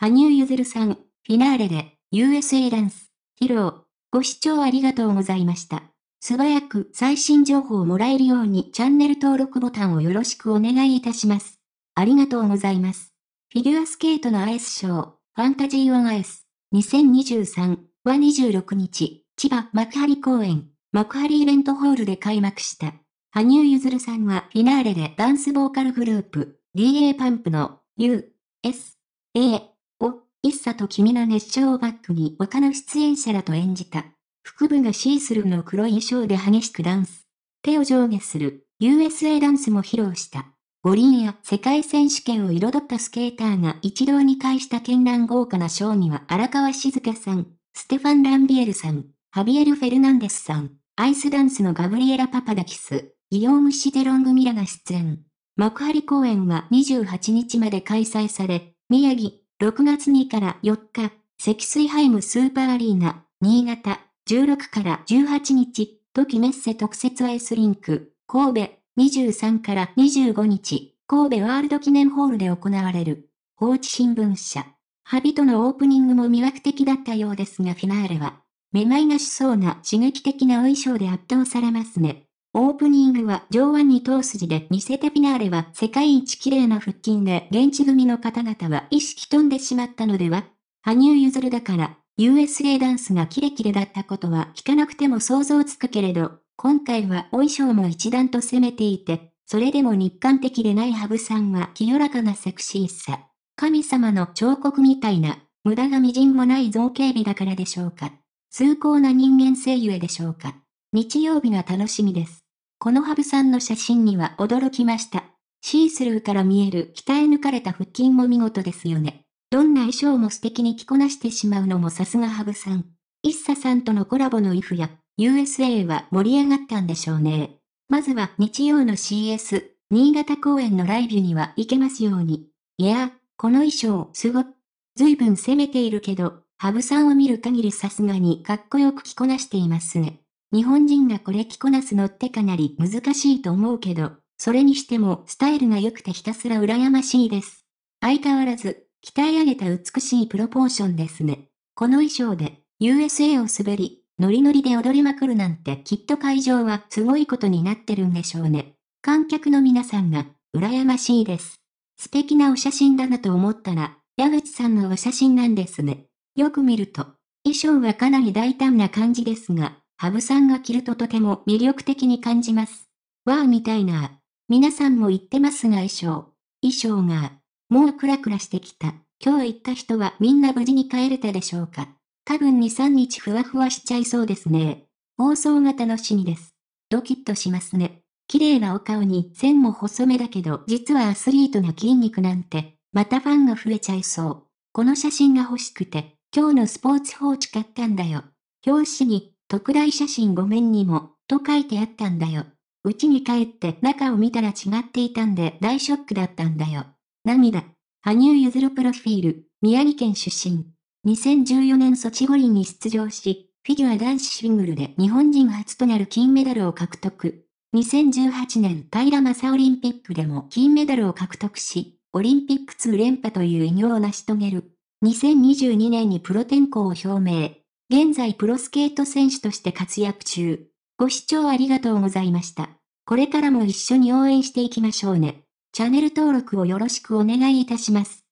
羽生結弦さん、フィナーレで、USA ダンス、披露。ご視聴ありがとうございました。素早く最新情報をもらえるようにチャンネル登録ボタンをよろしくお願いいたします。ありがとうございます。フィギュアスケートのアイスショー、ファンタジー・オン・アイス、2023は26日、千葉幕張公園、幕張イベントホールで開幕した。羽生結弦さんはフィナーレでダンスボーカルグループ、DA パンプの U、S、A、喫茶と君の熱唱をバックに他の出演者らと演じた。腹部がシースルーの黒い衣装で激しくダンス。手を上下する USA ダンスも披露した。五輪や世界選手権を彩ったスケーターが一堂に会した絢爛豪華なショーには荒川静香さん、ステファン・ランビエルさん、ハビエル・フェルナンデスさん、アイスダンスのガブリエラ・パパダキス、イオーム・シテロング・ミラが出演。幕張公演は28日まで開催され、宮城、6月2から4日、積水ハイムスーパーアリーナ、新潟、16から18日、時メッセ特設アイスリンク、神戸、23から25日、神戸ワールド記念ホールで行われる、放置新聞社。ハビトのオープニングも魅惑的だったようですがフィナーレは、めまいがしそうな刺激的なお衣装で圧倒されますね。オープニングは上腕二頭筋で見せてフィナーレは世界一綺麗な腹筋で現地組の方々は意識飛んでしまったのでは羽生結弦だから、USA ダンスがキレキレだったことは聞かなくても想像つくけれど、今回はお衣装も一段と攻めていて、それでも日韓的でない羽生さんは清らかなセクシーさ。神様の彫刻みたいな、無駄が微塵もない造形美だからでしょうか。崇高な人間性ゆえでしょうか。日曜日が楽しみです。このハブさんの写真には驚きました。シースルーから見える鍛え抜かれた腹筋も見事ですよね。どんな衣装も素敵に着こなしてしまうのもさすがハブさん。イッサさんとのコラボのイフや USA は盛り上がったんでしょうね。まずは日曜の CS、新潟公演のライブには行けますように。いやこの衣装、すご。随分攻めているけど、ハブさんを見る限りさすがにかっこよく着こなしていますね。日本人がこれ着こなすのってかなり難しいと思うけど、それにしてもスタイルが良くてひたすら羨ましいです。相変わらず、鍛え上げた美しいプロポーションですね。この衣装で、USA を滑り、ノリノリで踊りまくるなんてきっと会場はすごいことになってるんでしょうね。観客の皆さんが、羨ましいです。素敵なお写真だなと思ったら、矢口さんのお写真なんですね。よく見ると、衣装はかなり大胆な感じですが、羽生さんが着るととても魅力的に感じます。わーみたいな。皆さんも言ってますが衣装。衣装が、もうクラクラしてきた。今日行った人はみんな無事に帰れたでしょうか。多分2、3日ふわふわしちゃいそうですね。放送が楽しみです。ドキッとしますね。綺麗なお顔に線も細めだけど、実はアスリートな筋肉なんて、またファンが増えちゃいそう。この写真が欲しくて、今日のスポーツ報知買ったんだよ。表紙に、特大写真ごめんにも、と書いてあったんだよ。うちに帰って中を見たら違っていたんで大ショックだったんだよ。涙。羽生結弦プロフィール、宮城県出身。2014年ソチ五輪に出場し、フィギュア男子シングルで日本人初となる金メダルを獲得。2018年平正オリンピックでも金メダルを獲得し、オリンピック2連覇という偉業を成し遂げる。2022年にプロ転向を表明。現在プロスケート選手として活躍中。ご視聴ありがとうございました。これからも一緒に応援していきましょうね。チャンネル登録をよろしくお願いいたします。